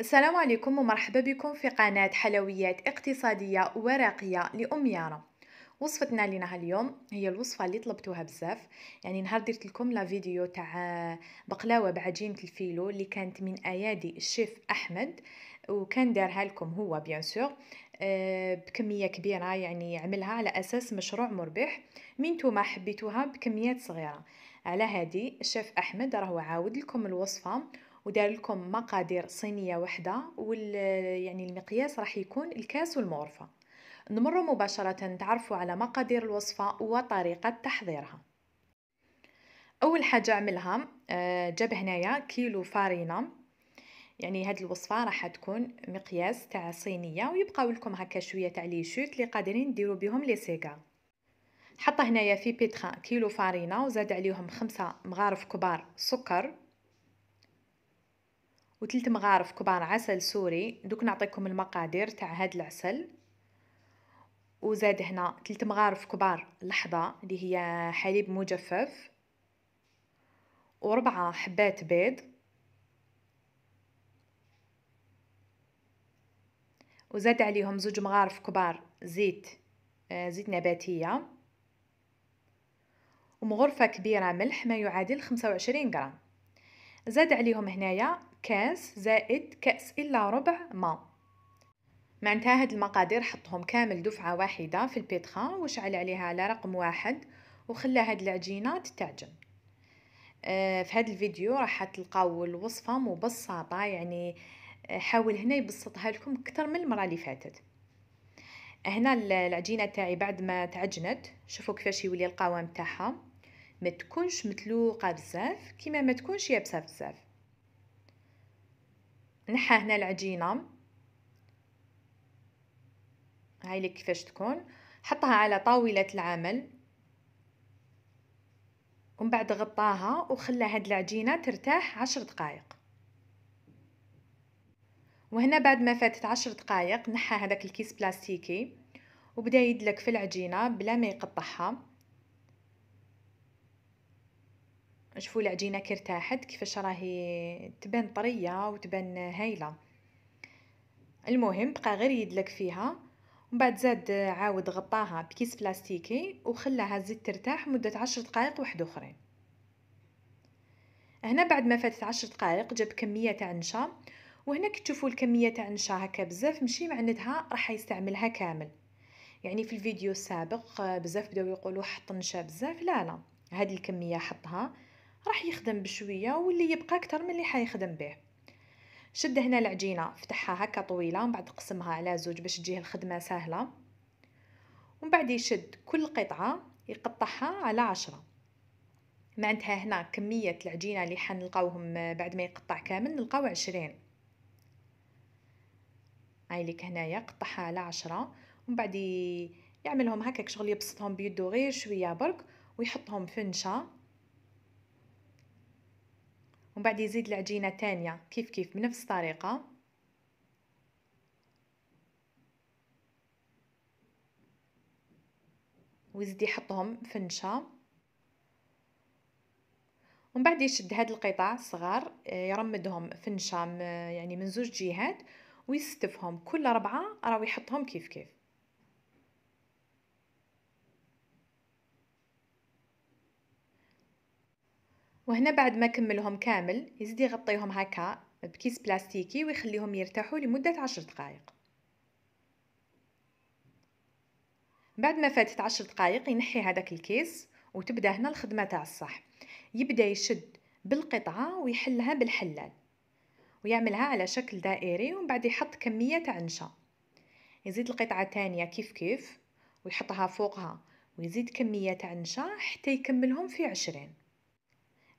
السلام عليكم ومرحبا بكم في قناة حلويات اقتصادية ورقية لأم يارا وصفتنا لنا اليوم هي الوصفة اللي طلبتوها بزاف يعني نهار درت لكم لا فيديو تاع بقلاوة بعجينة الفيلو اللي كانت من ايادي الشيف احمد وكان دارها لكم هو بيان سور آه، بكميه كبيره يعني عملها على اساس مشروع مربح من نتوما حبيتوها بكميات صغيره على هادي الشيف احمد راهو عاود لكم الوصفه ودار لكم مقادير صينيه وحده وال يعني المقياس راح يكون الكاس والمغرفه نمر مباشره تعرفوا على مقادير الوصفه وطريقه تحضيرها اول حاجه عملها آه، جاب هنايا كيلو فارينه يعني هاد الوصفه راح تكون مقياس تاع صينيه ويبقى لكم هكا شويه تاع لي شوت اللي قادرين ديروا بهم لي سيكا حط هنايا في بيتخان كيلو فارينه وزاد عليهم خمسة مغارف كبار سكر وثلاث مغارف كبار عسل سوري دوك نعطيكم المقادير تاع هاد العسل وزاد هنا ثلاث مغارف كبار لحظة اللي هي حليب مجفف وربعة حبات بيض وزاد عليهم زوج مغارف كبار زيت آه، زيت نباتية ومغرفة كبيرة ملح ما يعادل 25 غرام زاد عليهم هنايا كاس زائد كأس إلا ربع ما معناتها هاد المقادير حطهم كامل دفعة واحدة في البيتخا وشعل عليها على رقم واحد وخلى هاد العجينة تتعجن آه، في هاد الفيديو راح تلقاو الوصفة مبسطة يعني آه، حاول هنا يبسطها لكم اكثر من المرة اللي فاتت هنا العجينة تاعي بعد ما تعجنت شوفوا كيفاش يولي القوام تاعها ما تكونش متلوقة بزاف كيما ما تكونش يابسة بزاف نحى هنا العجينه هاي لك كيفاش تكون حطها على طاوله العمل ومن بعد غطاها وخلى هاد العجينه ترتاح عشر دقائق وهنا بعد ما فاتت عشر دقائق نحى هذاك الكيس بلاستيكي وبدا يدلك في العجينه بلا ما يقطعها شوفوا العجينة كي ارتاحت كيفاش راهي تبان طرية وتبان هايلة المهم بقى غير يدلك فيها ومن بعد زاد عاود غطاها بكيس بلاستيكي وخلاها تزيد ترتاح مدة عشر دقائق واحد اخرين هنا بعد ما فاتت عشر دقائق جاب كمية تاع نشا وهنا كي تشوفوا الكمية تاع نشا هكا بزاف ماشي معناتها راح يستعملها كامل يعني في الفيديو السابق بزاف بداو يقولوا حط نشا بزاف لا لا هذه الكميه حطها راح يخدم بشويه واللي يبقى اكثر من اللي حيخدم به شد هنا العجينه فتحها هكا طويله ومن بعد قسمها على زوج باش تجيه الخدمه سهله ومن بعد يشد كل قطعه يقطعها على عشرة معناتها هنا كمية العجينة اللي حنلقاوهم بعد ما يقطع كامل نلقاو عشرين هاي ليك هنايا قطعها على عشرة ومن بعد يعملهم هكاك شغل يبسطهم بيدو غير شوية برك ويحطهم في نشا ومن بعد يزيد العجينه الثانيه كيف كيف بنفس الطريقه ويزيد يحطهم في النشا ومن بعد يشد هاد القطع الصغار آه، يرمدهم في نشا آه، يعني من زوج جهات ويستفهم كل ربعه راهو يحطهم كيف كيف وهنا بعد ما كملهم كامل يزيد يغطيهم هكا بكيس بلاستيكي ويخليهم يرتاحوا لمدة عشر دقائق بعد ما فاتت عشر دقائق ينحي هذاك الكيس وتبدا هنا الخدمه تاع الصح يبدا يشد بالقطعه ويحلها بالحلال ويعملها على شكل دائري ومن بعد يحط كميه تاع نشا يزيد القطعه تانية كيف كيف ويحطها فوقها ويزيد كميه تاع نشا حتى يكملهم في عشرين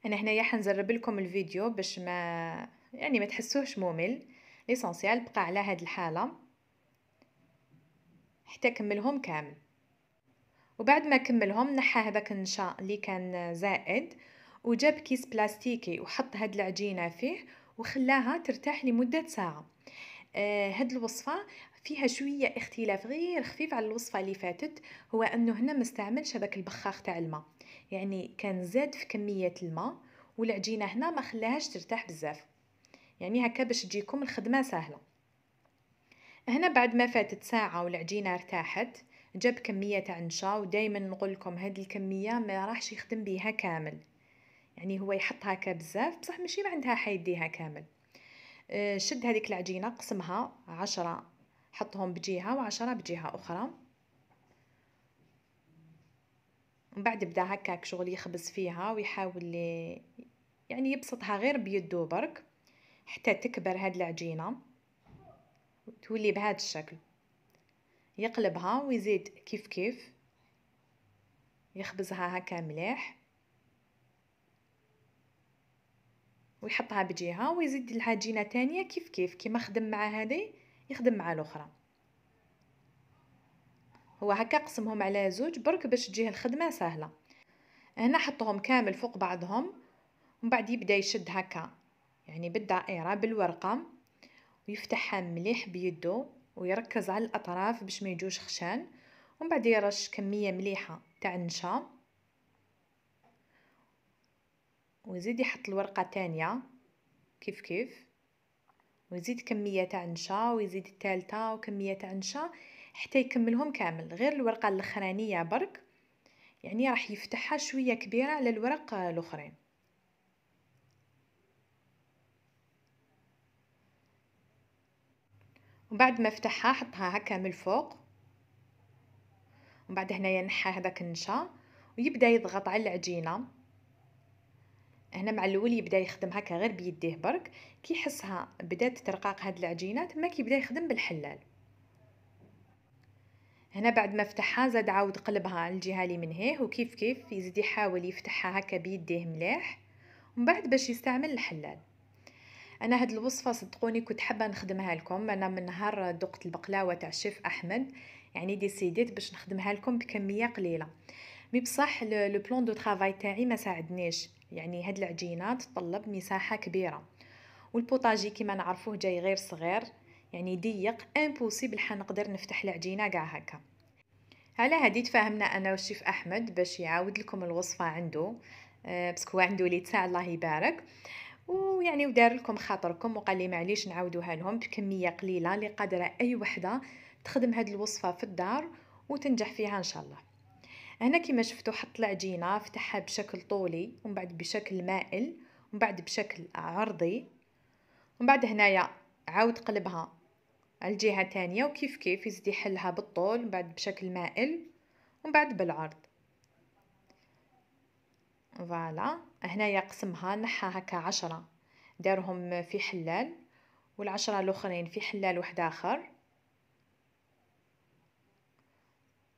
انا هنايا حنجرب لكم الفيديو باش ما يعني ما تحسوهش ممل ليسونسيال بقى على هاد الحاله حتى كملهم كامل وبعد ما كملهم نحى هذاك النشا اللي كان زائد وجاب كيس بلاستيكي وحط هاد العجينه فيه وخلاها ترتاح لمده ساعه آه هاد الوصفه فيها شويه اختلاف غير خفيف على الوصفه اللي فاتت هو انه هنا ما استعملش هذاك البخاخ تاع الماء يعني كان زاد في كميه الماء والعجينه هنا ما خلاهاش ترتاح بزاف يعني هكا باش تجيكم الخدمه سهله هنا بعد ما فاتت ساعه والعجينه ارتاحت جاب كميه تاع نشا ودائما نقول لكم هاد الكميه ما راحش يخدم بيها كامل يعني هو يحط هكا بزاف بصح ماشي ما عندها حيديها كامل آه، شد هذيك العجينه قسمها عشرة حطهم بجهه وعشرة بجهه اخرى من بعد بدا هكاك شغل يخبز فيها ويحاول يعني يبسطها غير بيدو برك حتى تكبر هاد العجينة تولي بهاد الشكل يقلبها ويزيد كيف كيف يخبزها هكا مليح ويحطها بجهه ويزيد العجينه تانية كيف كيف كيما خدم مع هذه يخدم مع الاخرى هو هكا قسمهم على زوج برك باش تجيه الخدمه سهله هنا حطهم كامل فوق بعضهم ومن بعد يبدا يشد هكا يعني بالدائره بالورقه ويفتحها مليح بيدو ويركز على الاطراف باش ما يجوش خشان ومن بعد يرش كميه مليحه تاع النشا ويزيد يحط الورقه تانية كيف كيف ويزيد كميه تاع النشا ويزيد الثالثه وكميه تاع النشا حتى يكملهم كامل غير الورقه الاخرانيه برك يعني راح يفتحها شويه كبيره على الورق الاخرين وبعد ما فتحها حطها هكا من الفوق وبعد هنا هنايا نحى هذاك النشا ويبدا يضغط على العجينه هنا مع الاول يبدا يخدم هكا غير بيديه برك كي يحسها بدات ترقاق هاد العجينه تما كيبدا يخدم بالحلال هنا بعد ما فتحها زاد عاود قلبها الجهه اللي من هيه وكيف كيف يزيد يحاول يفتحها هكا بيديه مليح ومن بعد باش يستعمل الحلال انا هاد الوصفه صدقوني كنت حابه نخدمها لكم انا من نهار دقت البقلاوه تاع الشيف احمد يعني ديسيديت باش نخدمها لكم بكميه قليله مي بصح لو بلون دو ترافاي تاعي ما ساعدنيش يعني هاد العجينه تطلب مساحه كبيره والبوطاجي كيما نعرفوه جاي غير صغير يعني ضيق امبوسيبل حنقدر نفتح العجينه كاع هكا على هادي تفاهمنا انا والشيف احمد باش يعاود لكم الوصفه عنده أه باسكو عنده لي تاع الله يبارك ويعني ودار لكم خاطركم وقال لي معليش نعاودوها لهم بكميه قليله اللي قادره اي وحده تخدم هاد الوصفه في الدار وتنجح فيها ان شاء الله هنا كما شفتوا حط العجينه فتحها بشكل طولي ومن بعد بشكل مائل ومن بعد بشكل عرضي ومن بعد هنايا عاود قلبها الجهة الثانية وكيف كيف يزيد يحلها بالطول بعد بشكل مائل ومن بعد بالعرض فوالا هنايا قسمها نحى هكا عشرة دارهم في حلال والعشرة الاخرين في حلال واحد اخر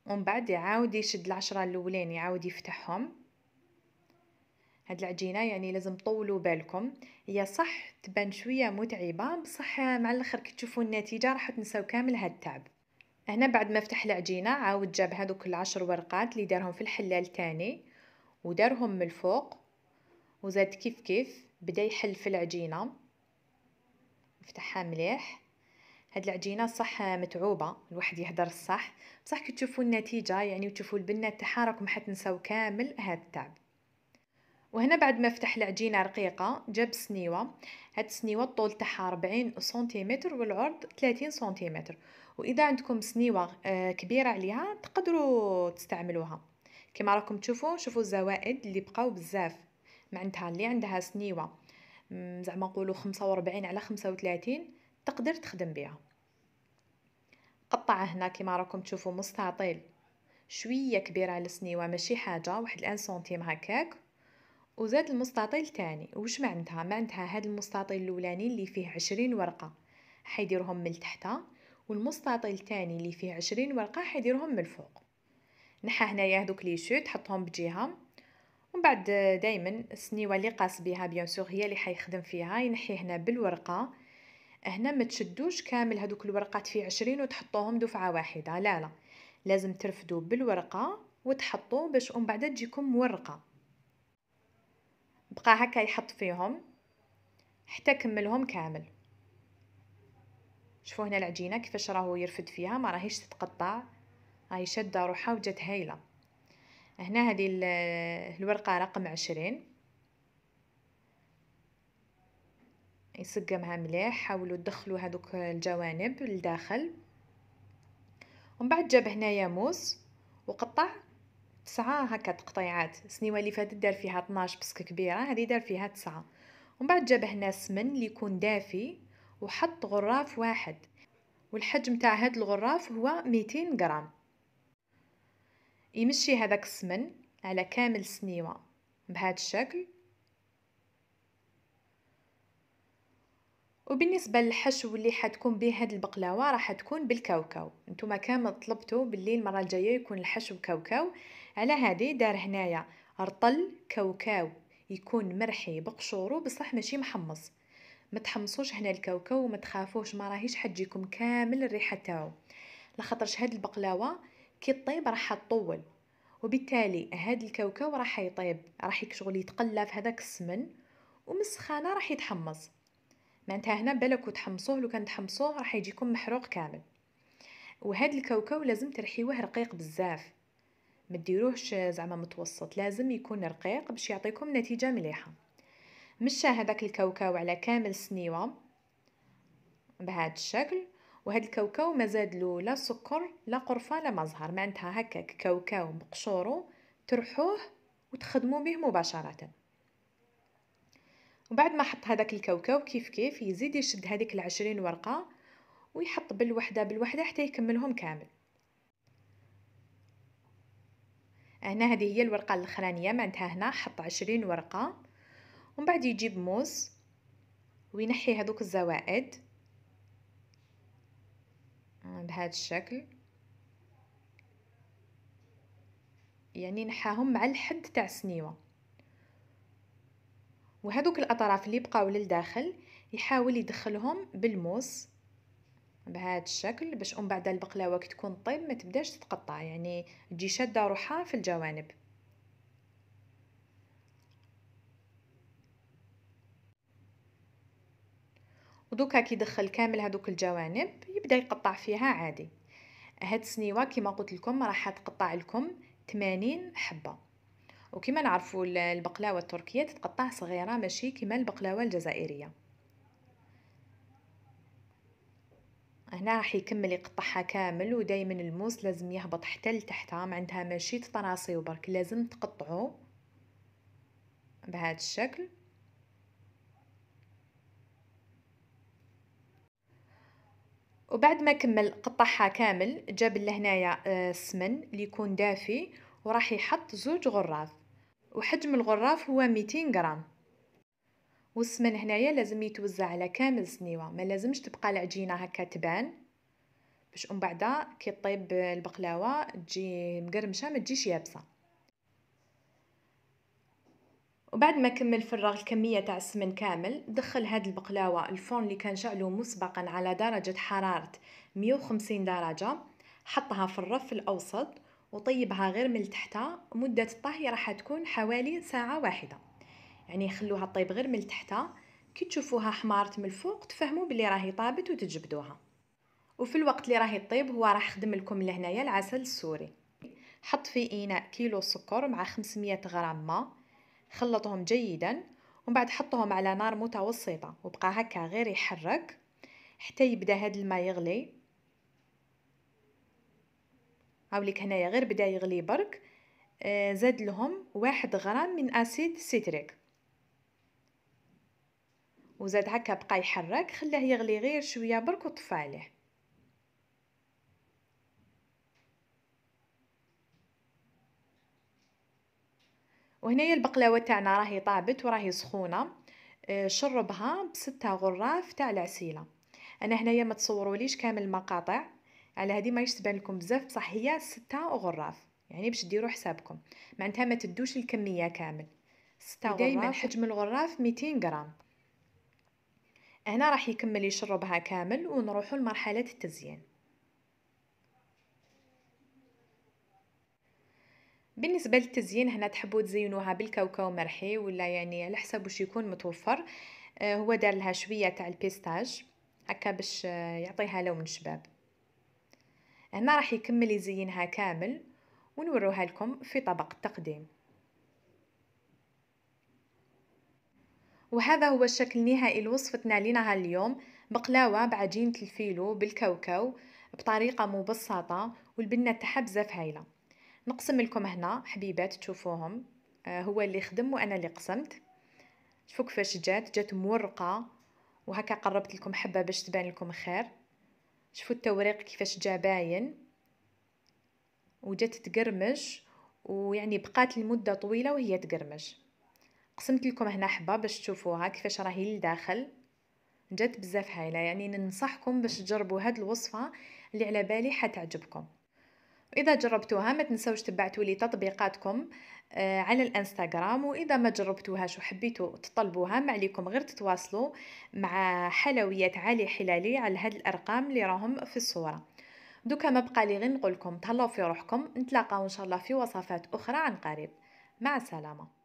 ومن بعد يعاود يشد العشرة الاولين يعاود يفتحهم هاد العجينه يعني لازم طولوا بالكم هي صح تبان شويه متعبه بصح مع الاخر كي تشوفوا النتيجه راح تنساو كامل هاد التعب هنا بعد ما فتح العجينه عاود جاب هادوك العشر ورقات اللي دارهم في الحلال تاني ودارهم من الفوق وزاد كيف كيف بدا يحل في العجينه فتحها مليح هاد العجينه صح متعوبه الواحد يهدر الصح بصح كي تشوفوا النتيجه يعني وتشوفوا البنه تاعها راكم حتنساو كامل هاد التعب وهنا بعد ما فتح العجينه رقيقه جاب سنيوه هاد السنيوه الطول تاعها 40 سنتيمتر والعرض 30 سنتيمتر واذا عندكم سنيوه آه، كبيره عليها تقدروا تستعملوها كما راكم تشوفوا شوفوا الزوائد اللي بقاو بزاف معناتها اللي عندها سنيوه زعما نقولوا 45 على 35 تقدر تخدم بها قطع هنا كما راكم تشوفوا مستطيل شويه كبيره على السنيوه ماشي حاجه واحد الان سنتيم هكاك وزاد المستطيل الثاني وش معنتها معنتها هاد المستطيل الاولاني اللي فيه عشرين ورقه حيديرهم من تحت والمستطيل الثاني اللي فيه عشرين ورقه حيديرهم من الفوق نحى هنايا هذوك لي شوت حطهم بجهه ومن بعد دائما السنيوه اللي قاس بها بيان سور هي اللي حيخدم فيها ينحي هنا بالورقه هنا ما تشدوش كامل هذوك الورقات في عشرين وتحطوهم دفعه واحده لا لا لازم ترفدوا بالورقه وتحطوا باش ومن بعد تجيكم ورقه بقى هكا يحط فيهم حتى كملهم كامل شوفوا هنا العجينه كيفاش راهو يرفد فيها ما راهيش تتقطع راهي شاده روحها وجات هايله هنا هذه الورقه رقم عشرين يسقمها مليح حاولوا تدخلوا هذوك الجوانب لداخل ومن بعد جاب هنايا موس وقطع تسعة هكا تقطيعات السنيوه اللي فاتت دار فيها 12 بسك كبيره هذه دار فيها تسعة ومن بعد جاب هنا سمن اللي يكون دافي وحط غراف واحد والحجم تاع هاد الغراف هو 200 غرام يمشي هذاك السمن على كامل السنيوه بهذا الشكل وبالنسبه للحشو اللي حتكون به هاد البقلاوه راح تكون بالكاوكاو نتوما كامل طلبتو بالليل المره الجايه يكون الحشو كاوكاو على هذه دار هنايا رطل كاوكاو يكون مرحي بقشورو بصح ماشي محمص ما تحمصوش هنا الكاوكاو وما تخافوش ما راهيش حتجيكم كامل الريحه تاعو لخاطرش هاد البقلاوه كي طيب راح تطول وبالتالي هاد الكاوكاو راح يطيب راح يكشغل يتقلى في هذاك السمن ومن السخانه راح يتحمص معناتها هنا بالك وتحمصوه لو كان تحمصوه راح يجيكم محروق كامل وهاد الكاوكاو لازم ترحيوه رقيق بزاف ما ديروهش زعما متوسط لازم يكون رقيق باش يعطيكم نتيجه مليحه مشى هذاك الكاوكاو على كامل سنيوه بهذا الشكل وهاد الكاوكاو ما زاد له لا سكر لا قرفه لا مزهر معناتها هكاك كاوكاو مقشورو ترحوه وتخدموا به مباشره وبعد ما حط هذاك الكاوكاو كيف كيف يزيد يشد هذيك العشرين ورقه ويحط بالوحده بالوحده حتى يكملهم كامل هنا هذه هي الورقة الاخرانية معناتها هنا حط عشرين ورقة ومن بعد يجيب موس وينحي هذوك الزوائد آه، بهذا الشكل يعني نحاهم مع الحد تاع السنيوه وهذوك الاطراف اللي بقاو للداخل يحاول يدخلهم بالموس بهذا الشكل باش ام بعد البقلاوه كي تكون طيب ما تبداش تتقطع يعني تجي شاده روحها في الجوانب ودوكا كي دخل كامل هذوك الجوانب يبدا يقطع فيها عادي هاد السنيوه كما قلت لكم راح تقطع لكم 80 حبه وكما نعرفوا البقلاوه التركيه تتقطع صغيره ماشي كما البقلاوه الجزائريه هنا راح يكمل يقطعها كامل ودايما الموس لازم يهبط حتى لتحت راهم عندها ماشي طراسي وبرك لازم تقطعو بهذا الشكل وبعد ما كمل قطعها كامل جاب لهنايا السمن آه، اللي يكون دافي وراح يحط زوج غراف وحجم الغراف هو 200 غرام والسمن هنايا لازم يتوزع على كامل السنيوه ما لازمش تبقى العجينه هكا تبان باش من بعد كي طيب البقلاوه تجي مقرمشه ما تجيش يابسه وبعد ما كمل فرغ الكميه تاع السمن كامل دخل هاد البقلاوه الفرن اللي كان شعلو مسبقا على درجه حراره 150 درجه حطها في الرف الاوسط وطيبها غير من تحتها مده الطهي راح تكون حوالي ساعه واحده يعني خلوها طيب غير من تحتها كي تشوفوها حمارت من الفوق تفهموا بلي راهي طابت وتجبدوها وفي الوقت اللي راهي طيب هو راح خدم لكم لهنايا العسل السوري حط في اناء كيلو سكر مع 500 غرام ماء خلطهم جيدا ومن بعد حطهم على نار متوسطه وبقى هكا غير يحرك حتى يبدا هذا الماء يغلي هاوليك هنايا غير بدا يغلي برك آه، زاد لهم واحد غرام من اسيد سيتريك وزاد هكا بقى يحرك خلاه يغلي غير شويه برك وطفى عليه وهنايا البقلاوه تاعنا راهي طابت وراهي سخونه آه، شربها بستة غراف تاع العسيله انا هنايا ما تصوروليش كامل المقاطع على هذه ما تبان لكم بزاف بصح هي ستة غراف يعني باش ديروا حسابكم معناتها ما تدوش الكميه كامل ستة غراف دائما حجم الغراف 200 غرام هنا راح يكمل يشربها كامل ونروحوا لمرحله التزيين بالنسبه للتزيين هنا تحبوا تزينوها بالكاوكاو مرحي ولا يعني على حسب واش يكون متوفر آه، هو دار لها شويه تاع البيستاج هكا باش آه، يعطيها لون شباب هنا راح يكمل يزينها كامل ونوروها لكم في طبق التقديم وهذا هو الشكل النهائي لوصفتنا لنهار اليوم بقلاوة بعجينة الفيلو بالكاوكاو بطريقة مبسطة والبنة تاعها بزاف هايلة نقسم لكم هنا حبيبات تشوفوهم آه، هو اللي خدم وانا اللي قسمت شوفوا كيفاش جات جات مورقة وهكا قربت لكم حبة باش تبان لكم خير شوفوا التوريق كيفاش جا باين وجات تقرمش ويعني بقات لمدة طويلة وهي تقرمش قسمت لكم هنا حبه باش تشوفوها كيفاش راهي لداخل جات بزاف هايله يعني ننصحكم باش تجربوا هاد الوصفه اللي على بالي حتعجبكم واذا جربتوها ما تنساوش تبعتوا لي تطبيقاتكم آه، على الانستغرام واذا ما جربتوهاش وحبيتوا تطلبوها ما عليكم غير تتواصلوا مع حلويات علي حلالي على هاد الارقام اللي راهم في الصوره دوكا ما بقى لي غير نقولكم تهلاو في روحكم نتلاقاو ان شاء الله في وصفات اخرى عن قريب مع السلامه